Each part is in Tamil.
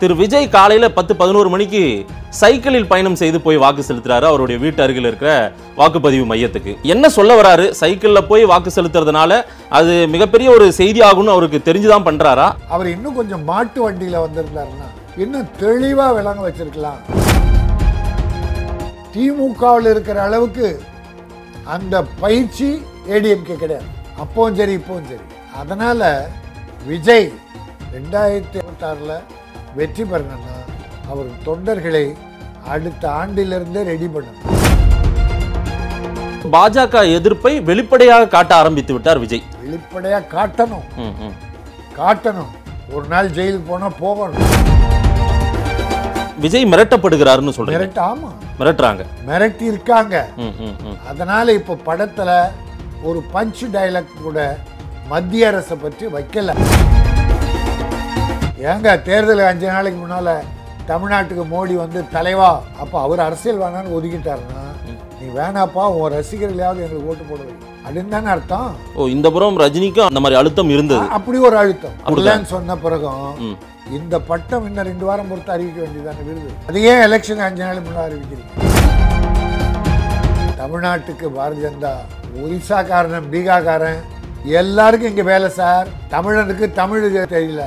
திரு விஜய் காலையில் பத்து பதினோரு மணிக்கு சைக்கிளில் பயணம் செய்து போய் வாக்கு செலுத்துறாரு அவருடைய வீட்டு அருகில் இருக்கிற வாக்குப்பதிவு மையத்துக்கு என்ன சொல்ல வராரு சைக்கிளில் போய் வாக்கு செலுத்துறதுனால அது மிகப்பெரிய ஒரு செய்தி ஆகும்னு அவருக்கு தெரிஞ்சுதான் பண்றாரா அவர் இன்னும் கொஞ்சம் மாட்டு வண்டியில் வந்திருந்தாருன்னா இன்னும் தெளிவாக விளங்க வச்சிருக்கலாம் திமுகவில் இருக்கிற அளவுக்கு அந்த பயிற்சி ஏடிஎம்கே கிடையாது அப்பவும் சரி இப்பவும் சரி அதனால விஜய் ரெண்டாயிரத்தி இருபத்தாறில் வெற்றி பெறணும்னா அவர் தொண்டர்களை அடுத்த ஆண்டிலிருந்தே ரெடி பண்ணணும் பாஜக எதிர்ப்பை வெளிப்படையாக காட்ட ஆரம்பித்து விட்டார் விஜய் வெளிப்படையாக காட்டணும் காட்டணும் ஒரு நாள் ஜெயிலுக்கு போனால் போகணும் விஜய் மிரட்டப்படுகிறாருன்னு சொல்றேன் ஆமா மிரட்டுறாங்க மிரட்டி இருக்காங்க அதனால இப்ப படத்துல ஒரு பஞ்ச் டைலாக் கூட மத்திய அரசை பற்றி வைக்கல ஏங்க தேர்தல் அஞ்சு நாளைக்கு முன்னால் தமிழ்நாட்டுக்கு மோடி வந்து தலைவா அப்போ அவர் அரசியல் வேணான்னு ஒதுக்கிட்டாருன்னா நீ வேணாப்பா உன் ரசிகர்களையாவது எங்களுக்கு ஓட்டு போட வைக்கும் அப்படின்னு தானே அர்த்தம் ஓ இந்த புறம் ரஜினிக்கும் அந்த மாதிரி அழுத்தம் இருந்தது அப்படி ஒரு அழுத்தம் இல்லைன்னு சொன்ன பிறகும் இந்த பட்டம் இன்னும் ரெண்டு வாரம் பொறுத்து அறிவிக்க வேண்டியதான விருது அது ஏன் எலெக்ஷன் அஞ்சு நாள் முன்னாடி அறிவிக்கிறீங்க தமிழ்நாட்டுக்கு பாரதிய ஜனதா பீகா காரன் எல்லாருக்கும் இங்கே வேலை சார் தமிழனுக்கு தமிழ் தெரியல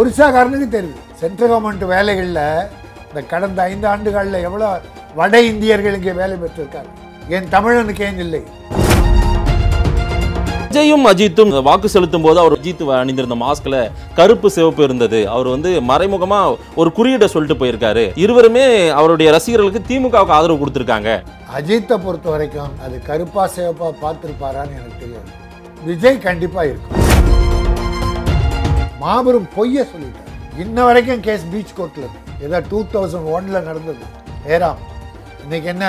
ஒரிசாக்காரனுக்கு தெரியும் சென்ட்ரல் கவர்மெண்ட் வேலைகளில் இந்த கடந்த ஐந்து ஆண்டுகளில் எவ்வளோ வட இந்தியர்கள் இங்கே வேலை பெற்றிருக்காங்க என் தமிழனுக்கு ஏன் இல்லை விஜயும் அஜித்தும் வாக்கு செலுத்தும் போது அவர் அஜித் அணிந்திருந்த மாஸ்க்ல கருப்பு சிவப்பு இருந்தது அவர் வந்து மறைமுகமா ஒரு குறியீட சொல்லிட்டு போயிருக்காரு இருவருமே அவருடைய ரசிகர்களுக்கு திமுகவுக்கு ஆதரவு கொடுத்துருக்காங்க அஜித்தை பொறுத்த வரைக்கும் அது கருப்பா சிவப்பா பார்த்துருப்பாரான்னு எனக்கு தெரியாது விஜய் கண்டிப்பா இருக்கும் மாபெரும் பொய்யை சொல்லிட்டார் இன்ன வரைக்கும் கேஸ் பீச் கோர்ட்டில் ஏதோ டூ தௌசண்ட் ஒன்ல நடந்தது ஏராம் இன்றைக்கி என்ன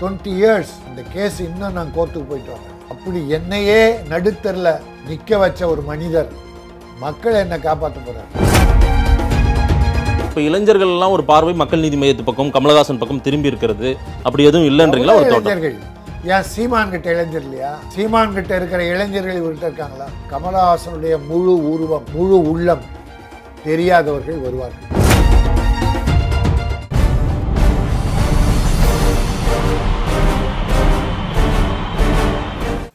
டுவெண்ட்டி இயர்ஸ் இந்த கேஸ் இன்னும் நான் கோர்ட்டுக்கு போயிட்டு வரேன் அப்படி என்னையே நடுத்தரில் நிற்க வச்ச ஒரு மனிதர் மக்கள் என்னை காப்பாற்ற போகிறார் இப்போ இளைஞர்கள்லாம் ஒரு பார்வை மக்கள் நீதி மையத்து பக்கம் கமலஹாசன் பக்கம் திரும்பி இருக்கிறது அப்படி எதுவும் இல்லைன்றீங்களா ஒரு இளைஞர்கள் ஏன் சீமான் கிட்ட இளைஞர் இல்லையா சீமான் கிட்ட இருக்கிற இளைஞர்கள் இவர்கிட்ட இருக்காங்களா கமலஹாசனுடைய முழு உருவம் முழு உள்ளம் தெரியாதவர்கள் வருவார்கள்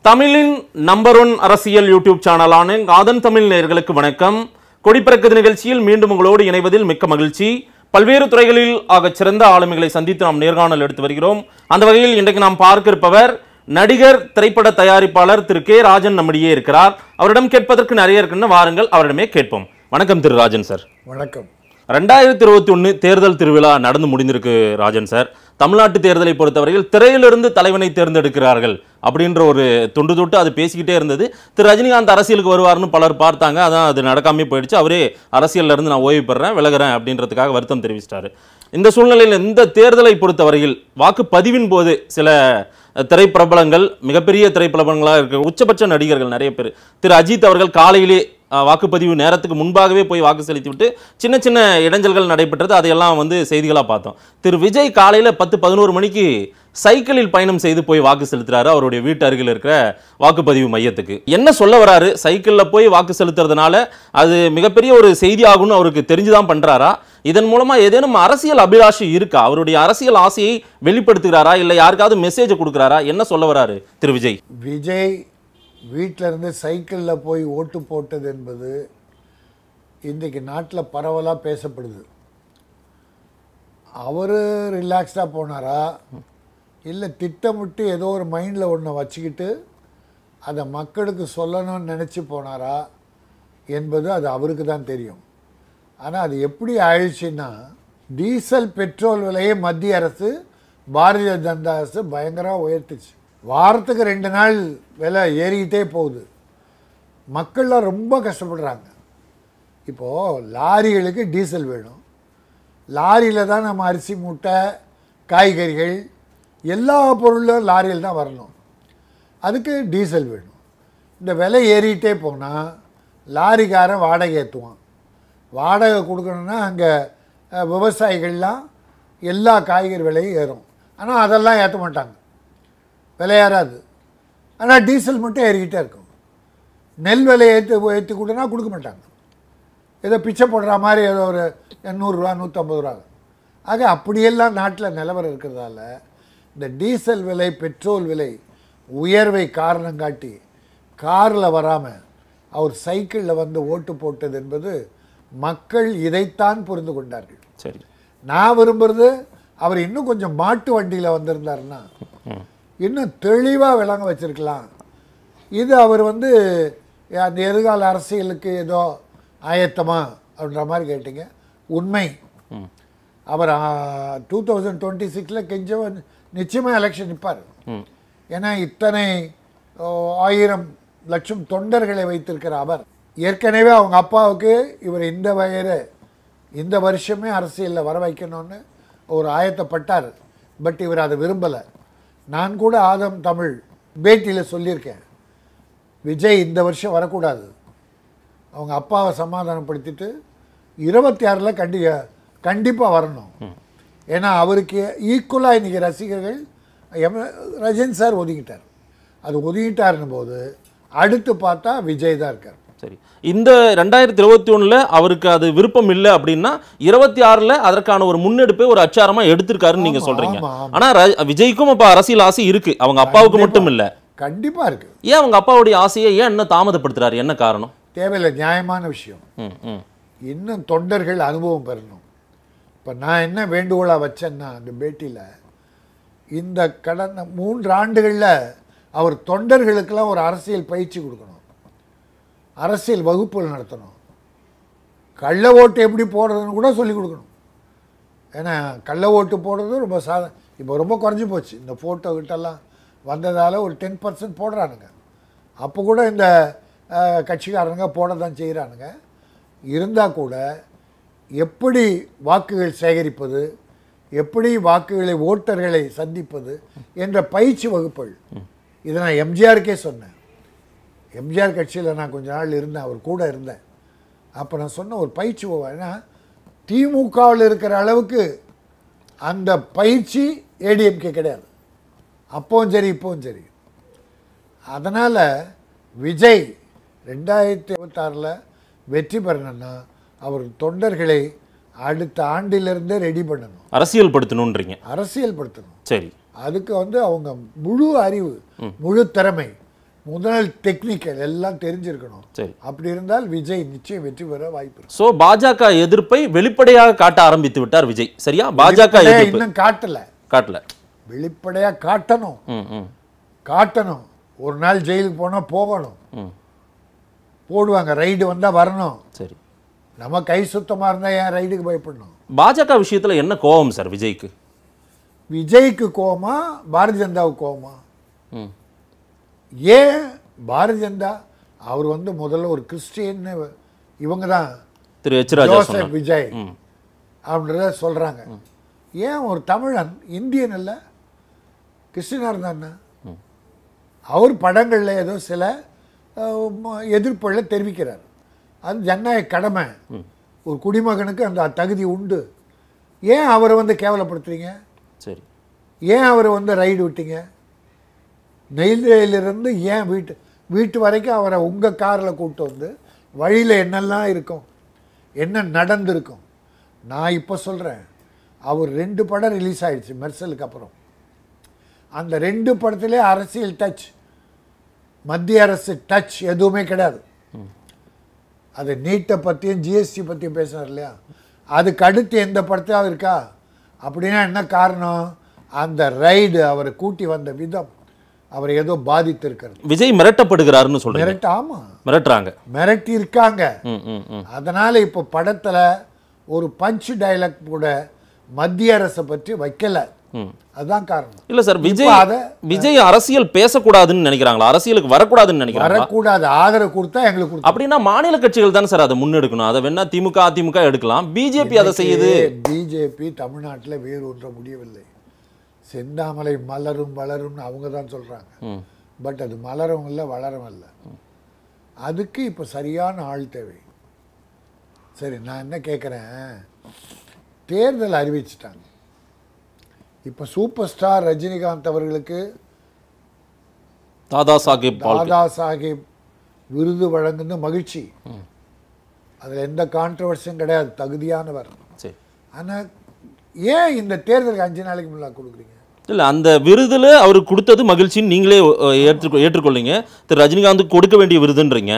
தமிழின் நம்பர் ஒன் அரசியல் யூடியூப் சேனலான காதன் தமிழ் நேர்களுக்கு வணக்கம் கொடிப்பிறக்கு நிகழ்ச்சியில் மீண்டும் உங்களோடு இணைவதில் மிக்க மகிழ்ச்சி பல்வேறு துறைகளில் ஆக சிறந்த ஆளுமைகளை சந்தித்து நாம் நேர்காணல் எடுத்து வருகிறோம் அந்த வகையில் இன்றைக்கு நாம் பார்க்க இருப்பவர் நடிகர் திரைப்பட தயாரிப்பாளர் திரு கே ராஜன் நம்மிடையே இருக்கிறார் அவரிடம் கேட்பதற்கு நிறைய இருக்குன்னு வாருங்கள் அவரிடமே கேட்போம் வணக்கம் திரு ராஜன் சார் வணக்கம் ரெண்டாயிரத்தி இருபத்தி ஒன்று தேர்தல் திருவிழா நடந்து முடிந்திருக்கு ராஜன் சார் தமிழ்நாட்டு தேர்தலை பொறுத்தவரையில் திரையிலிருந்து தலைவனை தேர்ந்தெடுக்கிறார்கள் அப்படின்ற ஒரு தொண்டு தொட்டு அது பேசிக்கிட்டே இருந்தது திரு ரஜினிகாந்த் அரசியலுக்கு வருவார்னு பலர் பார்த்தாங்க அதான் அது நடக்காமே போயிடுச்சு அவரே அரசியல்லேருந்து நான் ஓய்வு பெறேன் விலகிறேன் அப்படின்றதுக்காக வருத்தம் தெரிவிச்சிட்டாரு இந்த சூழ்நிலையில் இந்த தேர்தலை பொறுத்தவரையில் வாக்குப்பதிவின் போது சில திரைப்பிரபலங்கள் மிகப்பெரிய திரைப்பிரபலங்களாக இருக்க உச்சபட்ச நடிகர்கள் நிறைய பேர் திரு அஜித் அவர்கள் காலையிலே வாக்குப்பதிவு நேரத்துக்கு முன்பாகவே போய் வாக்கு செலுத்திவிட்டு சின்ன சின்ன இடைஞ்சல்கள் நடைபெற்றது அதையெல்லாம் வந்து செய்திகளாக பார்த்தோம் திரு விஜய் காலையில் பத்து பதினோரு மணிக்கு சைக்கிளில் பயணம் செய்து போய் வாக்கு செலுத்துறாரு அவருடைய வீட்டு அருகில் இருக்கிற வாக்குப்பதிவு மையத்துக்கு என்ன சொல்ல வராரு சைக்கிளில் போய் வாக்கு செலுத்துறதுனால அது மிகப்பெரிய ஒரு செய்தி ஆகும்னு அவருக்கு தெரிஞ்சுதான் பண்றாரா இதன் மூலமா ஏதேனும் அரசியல் அபிலாஷி இருக்கா அவருடைய அரசியல் ஆசையை வெளிப்படுத்துகிறாரா இல்லை யாருக்காவது மெசேஜ் கொடுக்குறாரா என்ன சொல்ல வராரு திரு விஜய் விஜய் இருந்து சைக்கிளில் போய் ஓட்டு போட்டது என்பது இன்றைக்கு நாட்டில் பரவலாக பேசப்படுது அவர் ரிலாக்ஸ்டாக போனாரா இல்லை திட்டமிட்டு ஏதோ ஒரு மைண்டில் ஒன்றை வச்சுக்கிட்டு அதை மக்களுக்கு சொல்லணும்னு நினச்சி போனாரா என்பது அது அவருக்கு தான் தெரியும் ஆனால் அது எப்படி ஆயிடுச்சுன்னா டீசல் பெட்ரோல் விலையை மத்திய அரசு பாரதிய ஜனதா அரசு பயங்கரமாக உயர்த்துச்சு வாரத்துக்கு ரெண்டு நாள் விலை ஏறிக்கிட்டே போகுது மக்கள்லாம் ரொம்ப கஷ்டப்படுறாங்க இப்போது லாரிகளுக்கு டீசல் வேணும் லாரியில் தான் நம்ம அரிசி மூட்டை காய்கறிகள் எல்லா பொருளும் லாரியில் தான் வரணும் அதுக்கு டீசல் வேணும் இந்த விலை ஏறிட்டே போனால் லாரிக்காரன் வாடகை ஏற்றுவான் வாடகை கொடுக்கணுன்னா அங்கே விவசாயிகள்லாம் எல்லா காய்கறி விலையும் ஏறும் ஆனால் அதெல்லாம் ஏற்ற மாட்டாங்க விலை ஏறாது ஆனால் டீசல் மட்டும் ஏறிக்கிட்டே இருக்கும் நெல் விலை ஏற்று ஏற்றி கொடுனா கொடுக்க மாட்டாங்க ஏதோ பிச்சை போடுற மாதிரி ஏதோ ஒரு எண்ணூறுரூவா நூற்றம்பது ரூபா ஆக அப்படியெல்லாம் நாட்டில் நிலவரம் இருக்கிறதால இந்த டீசல் விலை பெட்ரோல் விலை உயர்வை காரணம் காட்டி காரில் வராமல் அவர் சைக்கிளில் வந்து ஓட்டு போட்டது என்பது மக்கள் இதைத்தான் புரிந்து கொண்டார்கள் சரி நான் விரும்புகிறது அவர் இன்னும் கொஞ்சம் மாட்டு வண்டியில் வந்திருந்தார்னா இன்னும் தெளிவாக விளங்க வச்சிருக்கலாம் இது அவர் வந்து அந்த எதிர்கால அரசியலுக்கு ஏதோ ஆயத்தமா அப்படின்ற மாதிரி கேட்டீங்க உண்மை அவர் டூ தௌசண்ட் டுவெண்ட்டி சிக்ஸில் கெஞ்சவன் நிச்சயமாக எலெக்ஷன் நிற்பார் ஏன்னா இத்தனை ஆயிரம் லட்சம் தொண்டர்களை வைத்திருக்கிற அவர் ஏற்கனவே அவங்க அப்பாவுக்கு இவர் இந்த வயது இந்த வருஷமே அரசியலில் வர வைக்கணும்னு ஒரு ஆயத்தப்பட்டார் பட் இவர் அதை விரும்பலை நான் கூட ஆதம் தமிழ் பேட்டியில் சொல்லியிருக்கேன் விஜய் இந்த வருஷம் வரக்கூடாது அவங்க அப்பாவை சமாதானப்படுத்திட்டு இருபத்தி ஆறில் கண்டி கண்டிப்பாக வரணும் ஏன்னா அவருக்கு ஈக்குவலாக இன்றைக்கி ரசிகர்கள் எம் ரஜினி சார் ஒதுங்கிட்டார் அது ஒதுங்கிட்டாருன்னும் போது அடுத்து பார்த்தா விஜய் தான் இருக்கார் சரி இந்த ரெண்டாயிரத்தி இருபத்தி ஒன்றில் அவருக்கு அது விருப்பம் இல்லை அப்படின்னா இருபத்தி ஆறில் அதற்கான ஒரு முன்னெடுப்பை ஒரு அச்சாரமாக எடுத்திருக்காருன்னு நீங்கள் சொல்கிறீங்க ஆனால் விஜய்க்கும் அப்போ அரசியல் ஆசை இருக்குது அவங்க அப்பாவுக்கு மட்டும் இல்லை கண்டிப்பாக இருக்குது ஏன் அவங்க அப்பாவுடைய ஆசையை ஏன் என்ன தாமதப்படுத்துகிறாரு என்ன காரணம் தேவையில்லை நியாயமான விஷயம் இன்னும் தொண்டர்கள் அனுபவம் பெறணும் இப்போ நான் என்ன வேண்டுகோளாக வச்சேன்னா அந்த பேட்டியில் இந்த கடந்த மூன்று ஆண்டுகளில் அவர் தொண்டர்களுக்கெல்லாம் ஒரு அரசியல் பயிற்சி கொடுக்கணும் அரசியல் வகுப்புகள் நடத்தணும் கள்ள ஓட்டு எப்படி போடுறதுன்னு கூட சொல்லிக் கொடுக்கணும் ஏன்னா கள்ள ஓட்டு போடுறது ரொம்ப சாத இப்போ ரொம்ப குறைஞ்சி போச்சு இந்த ஃபோட்டோ கிட்டெல்லாம் வந்ததால் ஒரு டென் பர்சன்ட் போடுறானுங்க அப்போ கூட இந்த கட்சிக்காரனுங்க போட தான் செய்கிறானுங்க இருந்தால் கூட எப்படி வாக்குகள் சேகரிப்பது எப்படி வாக்குகளை ஓட்டர்களை சந்திப்பது என்ற பயிற்சி வகுப்புகள் இதை நான் எம்ஜிஆருக்கே சொன்னேன் எம்ஜிஆர் கட்சியில் நான் கொஞ்ச நாள் இருந்தேன் அவர் கூட இருந்தேன் அப்போ நான் சொன்ன ஒரு பயிற்சி ஏன்னா திமுகவில் இருக்கிற அளவுக்கு அந்த பயிற்சி ஏடிஎம்கே கிடையாது அப்போவும் சரி இப்போவும் சரி அதனால் விஜய் ரெண்டாயிரத்தி இருபத்தாறில் வெற்றி பெறணுன்னா அவர் தொண்டர்களை அடுத்த ஆண்டிலிருந்தே ரெடி பண்ணணும் அரசியல் படுத்தணுன்றீங்க அரசியல் படுத்தணும் சரி அதுக்கு வந்து அவங்க முழு அறிவு முழு திறமை முதல் டெக்னிக்கல் எல்லாம் தெரிஞ்சிருக்கணும் அப்படி இருந்தால் விஜய் நிச்சயம் வெற்றி பெற வாய்ப்பு ஸோ பாஜக எதிர்ப்பை வெளிப்படையாக காட்ட ஆரம்பித்து விட்டார் விஜய் சரியா பாஜக இன்னும் காட்டல காட்டல வெளிப்படையா காட்டணும் காட்டணும் ஒரு நாள் ஜெயிலுக்கு போனால் போகணும் போடுவாங்க ரைடு வந்தால் வரணும் சரி நம்ம கை சுத்தமாக இருந்தால் ஏன் ரைடுக்கு பயப்படணும் பாஜக விஷயத்தில் என்ன கோபம் சார் விஜய்க்கு விஜய்க்கு கோபமா பாரதிய ஜனதாவுக்கு கோபமா ஏன் பாரதிய ஜனதா அவர் வந்து முதல்ல ஒரு கிறிஸ்டியன் இவங்க தான் திரு ஜோசப் விஜய் அப்படின்றத சொல்கிறாங்க ஏன் ஒரு தமிழன் இந்தியன் இல்லை கிறிஸ்டினாக இருந்தான் அவர் படங்களில் ஏதோ சில எதிர்ப்புகளை தெரிவிக்கிறார் அது ஜனநாயக கடமை ஒரு குடிமகனுக்கு அந்த தகுதி உண்டு ஏன் அவரை வந்து கேவலப்படுத்துறீங்க சரி ஏன் அவரை வந்து ரைடு விட்டீங்க நெய்வேலியிலிருந்து ஏன் வீட்டு வீட்டு வரைக்கும் அவரை உங்கள் காரில் கூப்பிட்டு வந்து வழியில் என்னெல்லாம் இருக்கும் என்ன நடந்திருக்கும் நான் இப்போ சொல்கிறேன் அவர் ரெண்டு படம் ரிலீஸ் ஆகிடுச்சு மெர்சலுக்கு அப்புறம் அந்த ரெண்டு படத்துலேயே அரசியல் டச் மத்திய அரசு டச் எதுவுமே கிடையாது அது நீட்டை பற்றியும் ஜிஎஸ்டி பற்றியும் பேசினார் இல்லையா அதுக்கு அடுத்து எந்த படத்தையும் இருக்கா அப்படின்னா என்ன காரணம் அந்த ரைடு அவரை கூட்டி வந்த விதம் அவர் ஏதோ இருக்கிறது விஜய் மிரட்டப்படுகிறாருன்னு சொல்ல மிரட்ட ஆமாம் மிரட்டுறாங்க மிரட்டி இருக்காங்க அதனால இப்போ படத்தில் ஒரு பஞ்ச் டைலாக் கூட மத்திய அரசை பற்றி வைக்கலை அதுதான் காரணம் இல்ல சார் விஜய் விஜய் அரசியல் பேசக்கூடாதுன்னு நினைக்கிறாங்களா அரசியலுக்கு வரக்கூடாதுன்னு நினைக்கிறாங்க வரக்கூடாது ஆதரவு கொடுத்தா எங்களுக்கு அப்படின்னா மாநில கட்சிகள் தானே சார் அதை முன்னெடுக்கணும் அதை வேணா திமுக அதிமுக எடுக்கலாம் பிஜேபி அதை செய்யுது பிஜேபி தமிழ்நாட்டில் வேறு ஒன்ற முடியவில்லை செந்தாமலை மலரும் வளரும்னு அவங்க தான் சொல்றாங்க பட் அது மலரும் இல்லை வளரும் இல்லை அதுக்கு இப்போ சரியான ஆள் தேவை சரி நான் என்ன கேட்குறேன் தேர்தல் அறிவிச்சிட்டாங்க இப்போ சூப்பர் ஸ்டார் ரஜினிகாந்த் அவர்களுக்கு தாதா சாஹிப் தாதா சாஹிப் விருது வழங்குன மகிழ்ச்சி அதில் எந்த கான்ட்ரவர்ஷன் கிடையாது தகுதியானவர் ஆனால் ஏன் இந்த தேர்தலுக்கு அஞ்சு நாளைக்கு முன்னாள் கொடுக்குறீங்க இல்லை அந்த விருதில் அவர் கொடுத்தது மகிழ்ச்சின்னு நீங்களே ஏற்று ஏற்றுக்கொள்ளிங்க திரு ரஜினிகாந்துக்கு கொடுக்க வேண்டிய விருதுன்றீங்க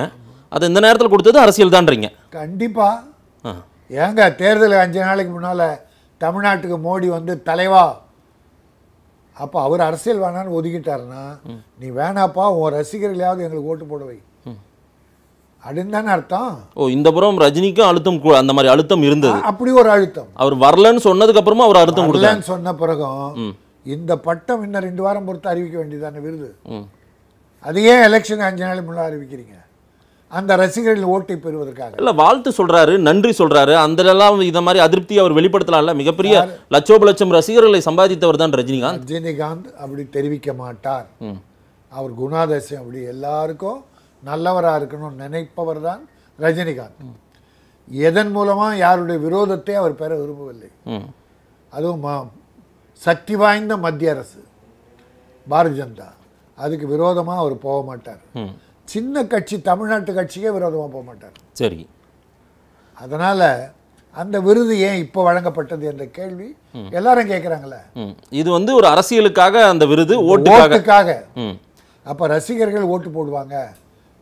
அது இந்த நேரத்தில் கொடுத்தது அரசியல் தான்றீங்க கண்டிப்பாக ஏங்க தேர்தல் அஞ்சு நாளைக்கு முன்னால் தமிழ்நாட்டுக்கு மோடி வந்து தலைவா அப்போ அவர் அரசியல் வேணான்னு ஒதுக்கிட்டாருன்னா நீ வேணாப்பா உன் ரசிகர்களையாவது எங்களுக்கு ஓட்டு போடுவை அப்படின்னு தானே அர்த்தம் ஓ இந்த புறம் ரஜினிக்கும் அழுத்தம் அந்த மாதிரி அழுத்தம் இருந்தது அப்படி ஒரு அழுத்தம் அவர் வரலன்னு சொன்னதுக்கு அப்புறமா அவர் அழுத்தம் கொடுக்கலன்னு சொன்ன பிறகும் இந்த பட்டம் இன்னும் ரெண்டு வாரம் பொறுத்து அறிவிக்க வேண்டியதான விருது அது ஏன் எலெக்ஷன் அஞ்சு நாள் முன்னாள் அறிவிக்கிறீங்க அந்த ரசிகர்கள் ஓட்டை பெறுவதற்காக இல்லை வாழ்த்து சொல்கிறாரு நன்றி சொல்கிறாரு அந்த எல்லாம் இந்த மாதிரி அதிருப்தி அவர் வெளிப்படுத்தலாம்ல மிகப்பெரிய லட்சோப லட்சம் ரசிகர்களை சம்பாதித்தவர் தான் ரஜினிகாந்த் ரஜினிகாந்த் அப்படி தெரிவிக்க மாட்டார் அவர் குணாதசம் அப்படி எல்லாருக்கும் நல்லவராக இருக்கணும்னு நினைப்பவர் தான் ரஜினிகாந்த் எதன் மூலமாக யாருடைய விரோதத்தை அவர் பெற விரும்பவில்லை அதுவும் சக்தி வாய்ந்த மத்திய அரசு பாரதிய ஜனதா அதுக்கு விரோதமாக அவர் போக மாட்டார் சின்ன கட்சி தமிழ்நாட்டு கட்சிக்கே விரோதமாக போக மாட்டார் சரி அதனால் அந்த விருது ஏன் இப்போ வழங்கப்பட்டது என்ற கேள்வி எல்லாரும் கேட்குறாங்களே இது வந்து ஒரு அரசியலுக்காக அந்த விருது ஓட்டுக்காக அப்போ ரசிகர்கள் ஓட்டு போடுவாங்க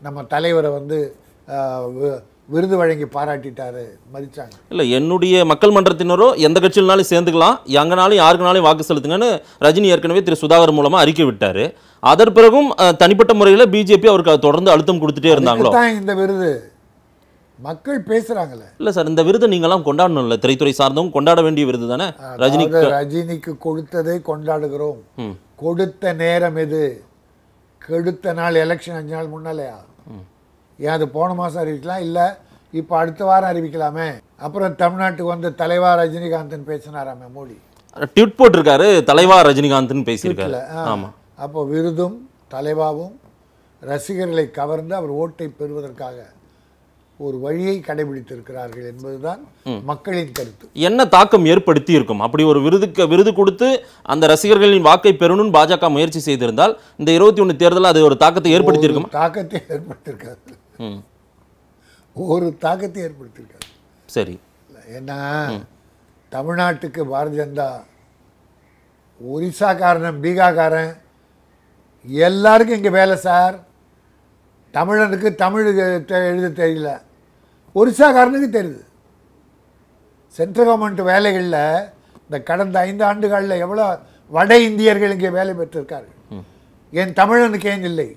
நம்ம தலைவரை வந்து விருது வழங்கி பாராட்டிட்டாரு மதிச்சாங்க இல்லை என்னுடைய மக்கள் மன்றத்தினரோ எந்த கட்சியிலனாலும் சேர்ந்துக்கலாம் எங்கனாலும் யாருக்குனாலும் வாக்கு செலுத்துங்கன்னு ரஜினி ஏற்கனவே திரு சுதாகர் மூலமாக அறிக்கை விட்டார் அதன் பிறகும் தனிப்பட்ட முறையில் பிஜேபி அவருக்கு தொடர்ந்து அழுத்தம் கொடுத்துட்டே இருந்தாங்களோ இந்த விருது மக்கள் பேசுறாங்களே இல்ல சார் இந்த விருதை நீங்களாம் கொண்டாடணும் திரைத்துறை சார்ந்தவங்க கொண்டாட வேண்டிய விருது தானே ரஜினி ரஜினிக்கு கொடுத்ததை கொண்டாடுகிறோம் கொடுத்த நேரம் எது கெடுத்த நாள் எலெக்ஷன் அஞ்சு நாள் முன்னாலேயா ஏன் அது போன மாதம் அறிவிக்கலாம் இல்லை இப்போ அடுத்த வாரம் அறிவிக்கலாமே அப்புறம் தமிழ்நாட்டுக்கு வந்து தலைவா ரஜினிகாந்தன் பேசினாராமே மோடி ட்விட் போட்டிருக்காரு தலைவா ரஜினிகாந்த்னு பேசியிருக்காரு ஆமாம் அப்போ விருதும் தலைவாவும் ரசிகர்களை கவர்ந்து அவர் ஓட்டை பெறுவதற்காக ஒரு வழியை கடைபிடித்திருக்கிறார்கள் என்பதுதான் மக்களின் கருத்து என்ன தாக்கம் ஏற்படுத்தி இருக்கும் அப்படி ஒரு விருதுக்கு விருது கொடுத்து அந்த ரசிகர்களின் வாக்கை பெறணும்னு பாஜக முயற்சி செய்திருந்தால் இந்த இருபத்தி ஒன்று தேர்தலில் அது ஒரு தாக்கத்தை ஏற்படுத்தியிருக்கும் தாக்கத்தை ஏற்படுத்தியிருக்காது ஒரு தாக்கத்தை ஏற்படுத்தியிருக்காது சரி ஏன்னா தமிழ்நாட்டுக்கு பாரதிய ஜனதா ஒரிசாக்காரன் பீகாக்காரன் எல்லாருக்கும் இங்கே வேலை சார் தமிழனுக்கு தமிழ் எழுத தெரியல ஒரிசாக்காரனுக்கு தெரியுது சென்ட்ரல் கவர்மெண்ட் வேலைகளில் இந்த கடந்த ஐந்து ஆண்டுகளில் எவ்வளோ வட இந்தியர்கள் இங்கே வேலை பெற்றிருக்கார்கள் என் தமிழனுக்கு ஏன் இல்லை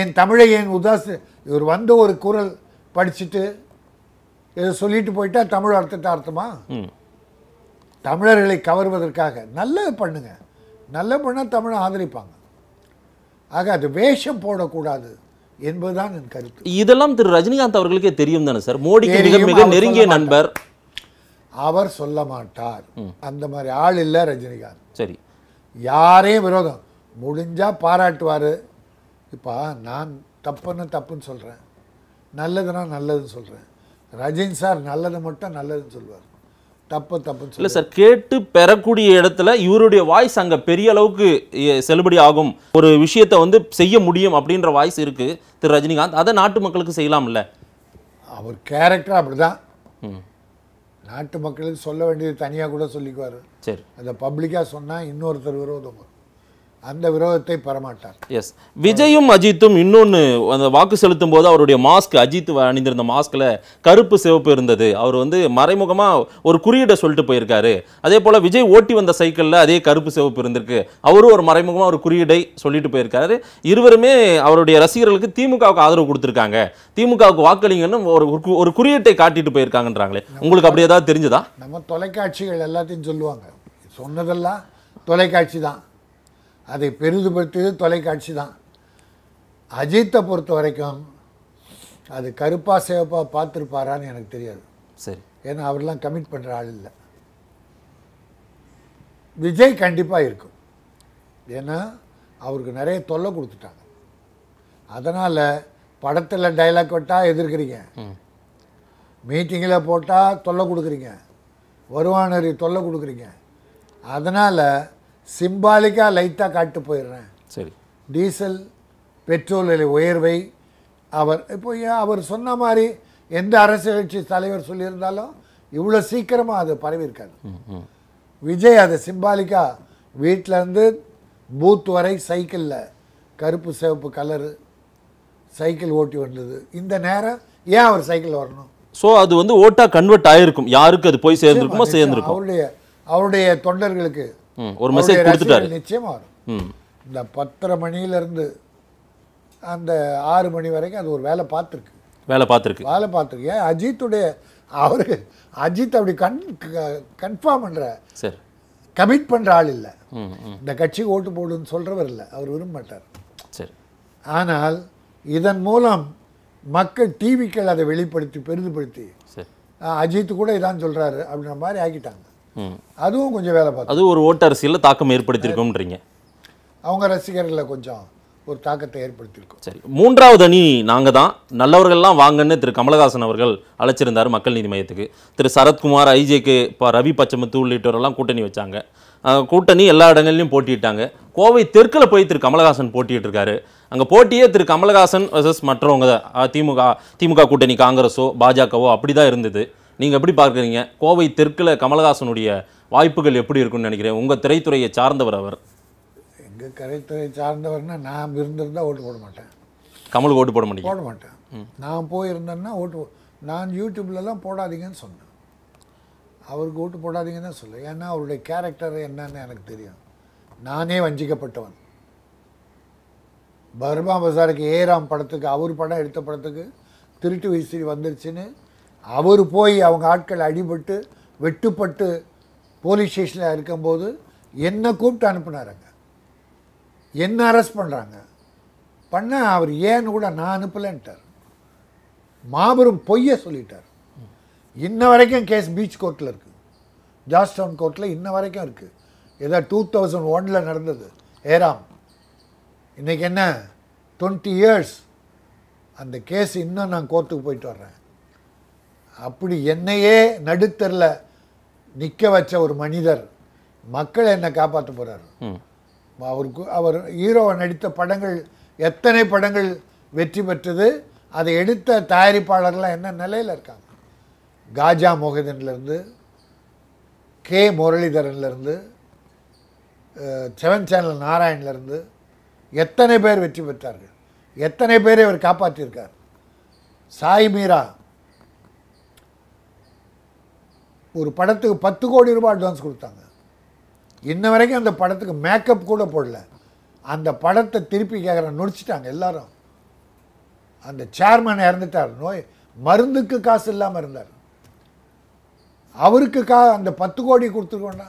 என் தமிழை ஏன் உதாச இவர் வந்து ஒரு குரல் படிச்சுட்டு இதை சொல்லிட்டு போயிட்டா தமிழ் அர்த்தத்தை அர்த்தமா தமிழர்களை கவர்வதற்காக நல்லது பண்ணுங்க நல்ல பண்ணால் தமிழை ஆதரிப்பாங்க ஆக அது வேஷம் போடக்கூடாது என்பதுதான் என் கருத்து இதெல்லாம் திரு ரஜினிகாந்த் அவர்களுக்கே தெரியும் தானே சார் மோடிக்கு மிக மிக நெருங்கிய நண்பர் அவர் சொல்ல மாட்டார் அந்த மாதிரி ஆள் இல்லை ரஜினிகாந்த் சரி யாரையும் விரோதம் முடிஞ்சா பாராட்டுவார் இப்போ நான் தப்புன்னு தப்புன்னு சொல்கிறேன் நல்லதுன்னா நல்லதுன்னு சொல்கிறேன் ரஜினி சார் நல்லது மட்டும் நல்லதுன்னு சொல்லுவார் தப்பு தப்பு இல்லை சார் கேட்டு பெறக்கூடிய இடத்துல இவருடைய வாய்ஸ் அங்கே பெரிய அளவுக்கு செல்லுபடி ஆகும் ஒரு விஷயத்தை வந்து செய்ய முடியும் அப்படின்ற வாய்ஸ் இருக்குது திரு ரஜினிகாந்த் அதை நாட்டு மக்களுக்கு செய்யலாம்ல அவர் கேரக்டர் அப்படி தான் நாட்டு மக்களுக்கு சொல்ல வேண்டியது தனியாக கூட சொல்லிக்குவார் சரி அதை பப்ளிக்காக சொன்னால் இன்னொருத்தர் விரோதம் வரும் அந்த விரோதத்தை பெறமாட்டார் எஸ் விஜயும் அஜித்தும் இன்னொன்று அந்த வாக்கு செலுத்தும் போது அவருடைய மாஸ்க் அஜித் அணிந்திருந்த மாஸ்கில் கருப்பு சிவப்பு இருந்தது அவர் வந்து மறைமுகமாக ஒரு குறியீடை சொல்லிட்டு போயிருக்காரு அதே போல் விஜய் ஓட்டி வந்த சைக்கிளில் அதே கருப்பு சிவப்பு இருந்திருக்கு அவரும் ஒரு மறைமுகமாக ஒரு குறியீடை சொல்லிட்டு போயிருக்காரு இருவருமே அவருடைய ரசிகர்களுக்கு திமுகவுக்கு ஆதரவு கொடுத்துருக்காங்க திமுகவுக்கு வாக்களிங்கன்னு ஒரு ஒரு குறியீட்டை காட்டிட்டு போயிருக்காங்கன்றாங்களே உங்களுக்கு அப்படி ஏதாவது தெரிஞ்சுதா நம்ம தொலைக்காட்சிகள் எல்லாத்தையும் சொல்லுவாங்க சொன்னதெல்லாம் தொலைக்காட்சி தான் அதை பெரிதுபடுத்தியது தொலைக்காட்சி தான் அஜித்தை பொறுத்த வரைக்கும் அது கருப்பாக சிவப்பாக பார்த்துருப்பாரான்னு எனக்கு தெரியாது சரி ஏன்னா அவர்லாம் கமிட் பண்ணுற ஆள் இல்லை விஜய் கண்டிப்பாக இருக்கும் ஏன்னா அவருக்கு நிறைய தொல்லை கொடுத்துட்டாங்க அதனால் படத்தில் டைலாக் விட்டால் எதிர்க்கிறீங்க மீட்டிங்கில் போட்டால் தொல்லை கொடுக்குறீங்க வருவானரி தொல்லை கொடுக்குறீங்க அதனால் சிம்பாலிக்காக லைட்டாக காட்டு போயிடுறேன் சரி டீசல் பெட்ரோல் விலை உயர்வை அவர் இப்போ அவர் சொன்ன மாதிரி எந்த அரசியல் கட்சி தலைவர் சொல்லியிருந்தாலும் இவ்வளோ சீக்கிரமாக அது பரவியிருக்காது விஜய் அதை சிம்பாலிக்காக வீட்டிலேருந்து பூத் வரை சைக்கிளில் கருப்பு சிவப்பு கலரு சைக்கிள் ஓட்டி வந்தது இந்த நேரம் ஏன் அவர் சைக்கிள் வரணும் ஸோ அது வந்து ஓட்டாக கன்வெர்ட் ஆகிருக்கும் யாருக்கு அது போய் சேர்ந்துருக்குமோ சேர்ந்துருக்கும் அவருடைய அவருடைய தொண்டர்களுக்கு ஒரு மெசேஜ் கொடுத்துட்டாரு நிச்சயமா வரும் இந்த பத்தரை மணியில இருந்து அந்த ஆறு மணி வரைக்கும் அது ஒரு வேலை பார்த்துருக்கு வேலை பார்த்துருக்கு வேலை பார்த்துருக்கு ஏன் அஜித்துடைய அவரு அஜித் அப்படி கன் கன்ஃபார்ம் பண்ணுற சார் கமிட் பண்ணுற ஆள் இல்லை இந்த கட்சிக்கு ஓட்டு போடுன்னு சொல்கிறவர் இல்லை அவர் விரும்ப மாட்டார் சரி ஆனால் இதன் மூலம் மக்கள் டிவிக்கள் அதை வெளிப்படுத்தி பெரிதுபடுத்தி அஜித் கூட இதான் சொல்கிறாரு அப்படின்ற மாதிரி ஆக்கிட்டாங்க அதுவும் கொஞ்சம் வேலை பார்த்து அது ஒரு ஓட்டு அரசியலில் தாக்கம் ஏற்படுத்தியிருக்கோம்ன்றீங்க அவங்க ரசிகர்களில் கொஞ்சம் ஒரு தாக்கத்தை ஏற்படுத்தியிருக்கோம் சரி மூன்றாவது அணி நாங்கள் தான் நல்லவர்கள்லாம் வாங்கன்னு திரு கமலஹாசன் அவர்கள் அழைச்சிருந்தார் மக்கள் நீதி மையத்துக்கு திரு சரத்குமார் ஐஜேக்கு இப்போ ரவி பச்சமுத்து உள்ளிட்டவரெல்லாம் கூட்டணி வச்சாங்க கூட்டணி எல்லா இடங்கள்லையும் போட்டியிட்டாங்க கோவை தெற்கில் போய் திரு கமலஹாசன் போட்டிட்டுருக்காரு அங்கே போட்டியே திரு கமலஹாசன் வர்சஸ் மற்றவங்க திமுக திமுக கூட்டணி காங்கிரஸோ பாஜகவோ அப்படி தான் இருந்தது நீங்கள் எப்படி பார்க்குறீங்க கோவை தெற்கில் கமலஹாசனுடைய வாய்ப்புகள் எப்படி இருக்குன்னு நினைக்கிறேன் உங்கள் திரைத்துறையை சார்ந்தவர் அவர் எங்கள் திரைத்துறை சார்ந்தவர்னால் நான் இருந்திருந்தால் ஓட்டு போட மாட்டேன் கமலுக்கு ஓட்டு போட மாட்டேன் போட மாட்டேன் நான் போயிருந்தேன்னா ஓட்டு நான் யூடியூப்லலாம் போடாதீங்கன்னு சொன்னேன் அவருக்கு ஓட்டு போடாதீங்கன்னு தான் சொல்லுவேன் ஏன்னா அவருடைய கேரக்டர் என்னன்னு எனக்கு தெரியும் நானே வஞ்சிக்கப்பட்டவன் பர்மா பசாருக்கு ஏராம் படத்துக்கு அவர் படம் எடுத்த படத்துக்கு திருட்டு வீசி வந்துருச்சுன்னு அவர் போய் அவங்க ஆட்கள் அடிபட்டு வெட்டுப்பட்டு போலீஸ் ஸ்டேஷனில் இருக்கும்போது என்னை கூப்பிட்டு அனுப்புனாருங்க என்ன அரெஸ்ட் பண்ணுறாங்க பண்ணால் அவர் ஏன்னு கூட நான் அனுப்பலைன்ட்டார் மாபெரும் பொய்யை சொல்லிட்டார் இன்ன வரைக்கும் கேஸ் பீச் கோர்ட்டில் இருக்குது ஜாஸ் டவுன் கோர்ட்டில் இன்ன வரைக்கும் இருக்குது ஏதோ டூ தௌசண்ட் ஒனில் நடந்தது ஏராம் இன்றைக்கி என்ன டுவெண்ட்டி இயர்ஸ் அந்த கேஸ் இன்னும் நான் கோர்ட்டுக்கு போயிட்டு வர்றேன் அப்படி என்னையே நடுத்தரில் நிற்க வச்ச ஒரு மனிதர் மக்கள் என்னை காப்பாற்ற போகிறார் அவருக்கு அவர் ஹீரோவை நடித்த படங்கள் எத்தனை படங்கள் வெற்றி பெற்றது அதை எடுத்த தயாரிப்பாளர்கள்லாம் என்ன நிலையில் இருக்காங்க காஜா மோகிதன்லேருந்து கே முரளிதரன்லேருந்து செவன் சேனல் நாராயண்லேருந்து எத்தனை பேர் வெற்றி பெற்றார்கள் எத்தனை பேரை அவர் காப்பாற்றியிருக்கார் சாய் மீரா ஒரு படத்துக்கு பத்து கோடி ரூபாய் அட்வான்ஸ் கொடுத்தாங்க இன்ன வரைக்கும் அந்த படத்துக்கு மேக்கப் கூட போடல அந்த படத்தை திருப்பி கேட்குற நொடிச்சிட்டாங்க எல்லாரும் அந்த சேர்மேன் இறந்துட்டார் நோய் மருந்துக்கு காசு இல்லாமல் இருந்தார் அவருக்கு கா அந்த பத்து கோடி கொடுத்துருக்கோம்னா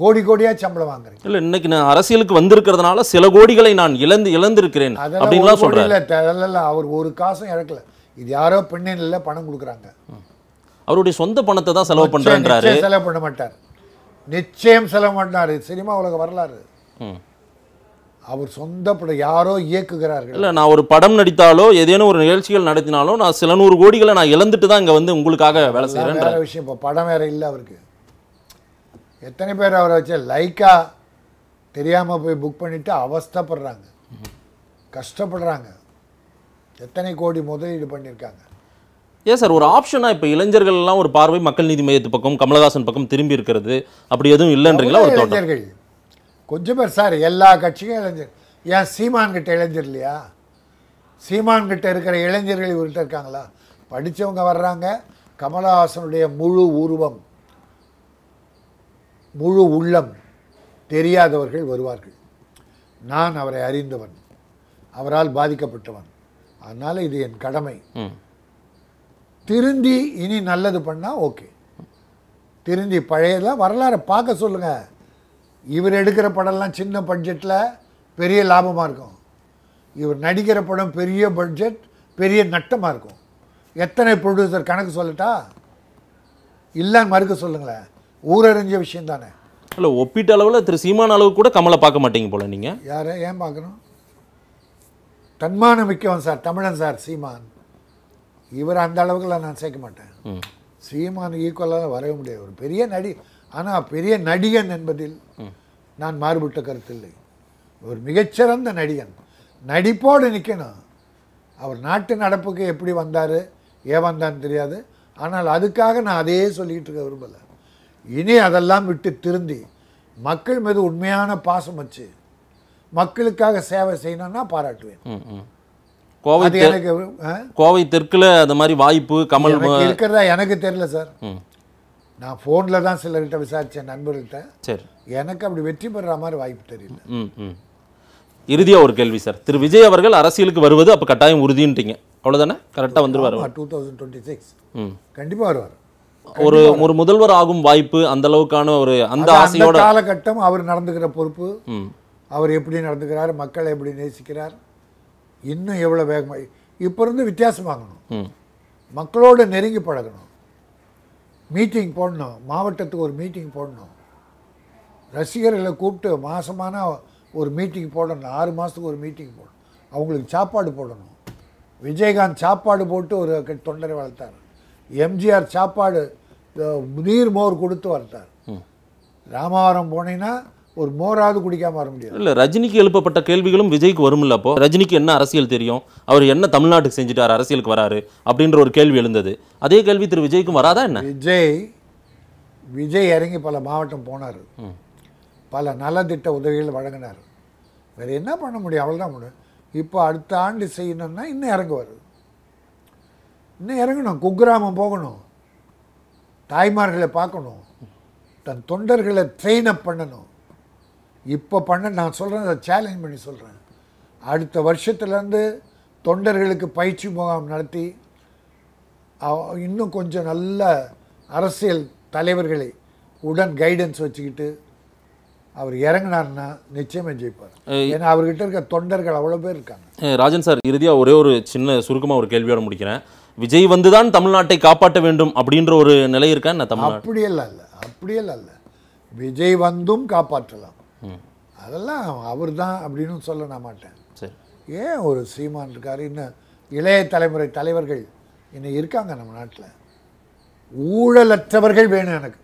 கோடி கோடியாக சம்பளம் வாங்குறேன் இல்லை இன்னைக்கு நான் அரசியலுக்கு வந்திருக்கிறதுனால சில கோடிகளை நான் இழந்து இழந்திருக்கிறேன் அப்படின்லாம் சொல்கிறேன் இல்லை அவர் ஒரு காசும் இறக்கல இது யாரோ பெண்ணில் பணம் கொடுக்குறாங்க அவருடைய சொந்த பணத்தை தான் செலவு பண்றாரு செலவு பண்ண மாட்டார் நிச்சயம் செலவு பண்ணார் சினிமா உலக வரலாறு அவர் சொந்த படம் யாரோ இயக்குகிறார்கள் இல்லை நான் ஒரு படம் நடித்தாலோ ஏதேனும் ஒரு நிகழ்ச்சிகள் நடத்தினாலோ நான் சில நூறு கோடிகளை நான் இழந்துட்டு தான் இங்கே வந்து உங்களுக்காக வேலை செய்கிறேன் வேறு விஷயம் இப்போ படம் வேற இல்லை அவருக்கு எத்தனை பேர் அவரை வச்சு லைக்காக தெரியாமல் போய் புக் பண்ணிவிட்டு அவஸ்தப்படுறாங்க கஷ்டப்படுறாங்க எத்தனை கோடி முதலீடு பண்ணியிருக்காங்க ஏன் சார் ஒரு ஆப்ஷனாக இப்போ இளைஞர்கள்லாம் ஒரு பார்வை மக்கள் நீதி மையத்து பக்கம் கமலஹாசன் பக்கம் திரும்பி இருக்கிறது அப்படி எதுவும் இல்லைன்றீங்களா ஒரு இளைஞர்கள் கொஞ்சம் பேர் சார் எல்லா கட்சியும் இளைஞர் ஏன் சீமான்கிட்ட இளைஞர் இல்லையா சீமான்கிட்ட இருக்கிற இளைஞர்கள் இவர்கிட்ட இருக்காங்களா படித்தவங்க வர்றாங்க கமலஹாசனுடைய முழு உருவம் முழு உள்ளம் தெரியாதவர்கள் வருவார்கள் நான் அவரை அறிந்தவன் அவரால் பாதிக்கப்பட்டவன் அதனால் இது என் கடமை திருந்தி இனி நல்லது பண்ணால் ஓகே திருந்தி பழையதெல்லாம் வரலாறு பார்க்க சொல்லுங்கள் இவர் எடுக்கிற படம்லாம் சின்ன பட்ஜெட்டில் பெரிய லாபமாக இருக்கும் இவர் நடிக்கிற படம் பெரிய பட்ஜெட் பெரிய நட்டமாக இருக்கும் எத்தனை ப்ரொடியூசர் கணக்கு சொல்லட்டா இல்லைன்னு மறுக்க சொல்லுங்களேன் ஊரறிஞ்ச விஷயம் தானே இல்லை ஒப்பீட்டு அளவில் திரு சீமான அளவு கூட கமலை பார்க்க மாட்டீங்க போல நீங்கள் யாரை ஏன் பார்க்கணும் தன்மானமிக்கவன் சார் தமிழன் சார் சீமான் இவர் அந்த அளவுக்குலாம் நான் சேர்க்க மாட்டேன் சீமான் ஈக்குவலாக வரவே முடியாது ஒரு பெரிய நடி ஆனால் பெரிய நடிகன் என்பதில் நான் மாறுபட்ட கருத்து இல்லை ஒரு மிகச்சிறந்த நடிகன் நடிப்போடு நிற்கணும் அவர் நாட்டு நடப்புக்கு எப்படி வந்தார் ஏன் வந்தான்னு தெரியாது ஆனால் அதுக்காக நான் அதையே சொல்லிக்கிட்டு இருக்க விரும்பலை இனி அதெல்லாம் விட்டு திருந்தி மக்கள் மீது உண்மையான பாசம் வச்சு மக்களுக்காக சேவை செய்யணும்னா பாராட்டுவேன் கோவை எனக்கு கோவை தெற்கில் அந்த மாதிரி வாய்ப்பு கமல் இருக்கிறதா எனக்கு தெரியல சார் நான் ஃபோனில் தான் சிலர்கிட்ட விசாரித்தேன் நண்பர்கிட்ட சரி எனக்கு அப்படி வெற்றி பெற மாதிரி வாய்ப்பு தெரியல இறுதியாக ஒரு கேள்வி சார் திரு விஜய் அவர்கள் அரசியலுக்கு வருவது அப்போ கட்டாயம் உறுதின்ட்டீங்க அவ்வளோதானே கரெக்டாக வந்துருவார் டூ தௌசண்ட் டுவெண்ட்டி சிக்ஸ் கண்டிப்பாக வருவார் ஒரு ஒரு முதல்வர் ஆகும் வாய்ப்பு அந்த அளவுக்கான ஒரு அந்த ஆசையோட காலகட்டம் அவர் நடந்துக்கிற பொறுப்பு அவர் எப்படி நடந்துக்கிறார் மக்களை எப்படி நேசிக்கிறார் இன்னும் எவ்வளோ வேகமாக இப்போ இருந்து வித்தியாசமாகணும் மக்களோடு நெருங்கி பழகணும் மீட்டிங் போடணும் மாவட்டத்துக்கு ஒரு மீட்டிங் போடணும் ரசிகர்களை கூப்பிட்டு மாதமான ஒரு மீட்டிங் போடணும் ஆறு மாதத்துக்கு ஒரு மீட்டிங் போடணும் அவங்களுக்கு சாப்பாடு போடணும் விஜயகாந்த் சாப்பாடு போட்டு ஒரு தொண்டரை வளர்த்தார் எம்ஜிஆர் சாப்பாடு நீர் மோர் கொடுத்து வளர்த்தார் ராமவரம் போனீங்கன்னா ஒரு மோராவது குடிக்காம வர முடியாது இல்லை ரஜினிக்கு எழுப்பப்பட்ட கேள்விகளும் விஜய்க்கு வரும்ல அப்போ ரஜினிக்கு என்ன அரசியல் தெரியும் அவர் என்ன தமிழ்நாட்டுக்கு செஞ்சுட்டார் அரசியலுக்கு வராரு அப்படின்ற ஒரு கேள்வி எழுந்தது அதே கேள்வி திரு விஜய்க்கும் வராதா என்ன விஜய் விஜய் இறங்கி பல மாவட்டம் போனார் பல நலத்திட்ட உதவிகள் வழங்கினார் வேறு என்ன பண்ண முடியும் அவ்வளோதான் முடியும் இப்போ அடுத்த ஆண்டு செய்யணும்னா இன்னும் இறங்குவார் இன்னும் இறங்கணும் குக்கிராமம் போகணும் தாய்மார்களை பார்க்கணும் தன் தொண்டர்களை ட்ரெயின் அப் பண்ணணும் இப்போ பண்ண நான் சொல்கிறேன் அதை சேலஞ்ச் பண்ணி சொல்கிறேன் அடுத்த வருஷத்துலேருந்து தொண்டர்களுக்கு பயிற்சி முகாம் நடத்தி இன்னும் கொஞ்சம் நல்ல அரசியல் தலைவர்களை உடன் கைடன்ஸ் வச்சுக்கிட்டு அவர் இறங்கினார்னா நிச்சயமே ஜெயிப்பார் ஏன்னா அவர்கிட்ட இருக்க தொண்டர்கள் அவ்வளோ பேர் இருக்காங்க ராஜன் சார் இறுதியாக ஒரே ஒரு சின்ன சுருக்கமாக ஒரு கேள்வியோட முடிக்கிறேன் விஜய் வந்து தான் தமிழ்நாட்டை காப்பாற்ற வேண்டும் அப்படின்ற ஒரு நிலை இருக்கா நான் அப்படியெல்லாம் இல்லை அப்படியெல்லாம் இல்லை விஜய் வந்தும் காப்பாற்றலாம் அதெல்லாம் அவர் தான் அப்படின்னு சொல்ல நான் மாட்டேன் ஏன் ஒரு சீமான் இருக்கார் இன்னும் இளைய தலைமுறை தலைவர்கள் இன்னும் இருக்காங்க நம்ம நாட்டில் ஊழலற்றவர்கள் வேணும் எனக்கு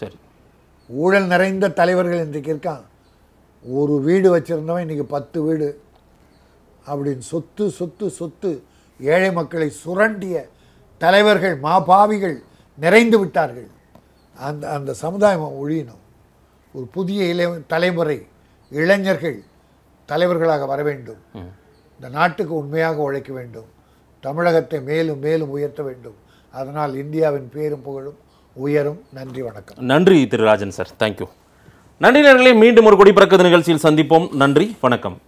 சரி ஊழல் நிறைந்த தலைவர்கள் இன்றைக்கு இருக்கான் ஒரு வீடு வச்சுருந்தவன் இன்றைக்கி பத்து வீடு அப்படின்னு சொத்து சொத்து சொத்து ஏழை மக்களை சுரண்டிய தலைவர்கள் மாபாவிகள் நிறைந்து விட்டார்கள் அந்த அந்த சமுதாயம் ஒழியணும் ஒரு புதிய இளை தலைமுறை இளைஞர்கள் தலைவர்களாக வர வேண்டும் இந்த நாட்டுக்கு உண்மையாக உழைக்க வேண்டும் தமிழகத்தை மேலும் மேலும் உயர்த்த வேண்டும் அதனால் இந்தியாவின் பேரும் புகழும் உயரும் நன்றி வணக்கம் நன்றி திரு ராஜன் சார் தேங்க்யூ நன்றி நேர்களை மீண்டும் ஒரு குடிப்பிறக்கு நிகழ்ச்சியில் சந்திப்போம் நன்றி வணக்கம்